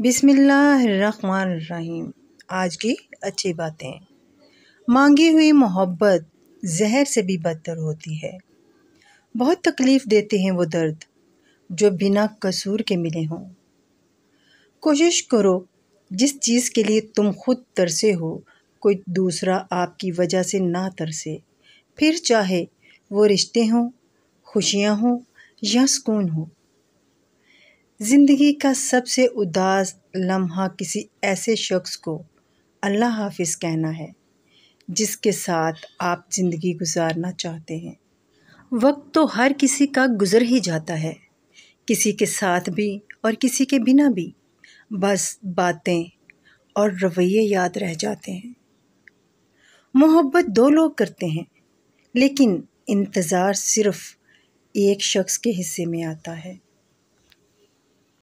बिसमीम आज की अच्छी बातें मांगी हुई मोहब्बत जहर से भी बदतर होती है बहुत तकलीफ़ देते हैं वो दर्द जो बिना कसूर के मिले हों कोशिश करो जिस चीज़ के लिए तुम खुद तरसे हो कोई दूसरा आपकी वजह से ना तरसे फिर चाहे वो रिश्ते हों खुशियाँ हों या सुकून हो ज़िंदगी का सबसे उदास लम्हा किसी ऐसे शख्स को अल्लाह हाफिज़ कहना है जिसके साथ आप ज़िंदगी गुजारना चाहते हैं वक्त तो हर किसी का गुज़र ही जाता है किसी के साथ भी और किसी के बिना भी बस बातें और रवैये याद रह जाते हैं मोहब्बत दो लोग करते हैं लेकिन इंतज़ार सिर्फ़ एक शख्स के हिस्से में आता है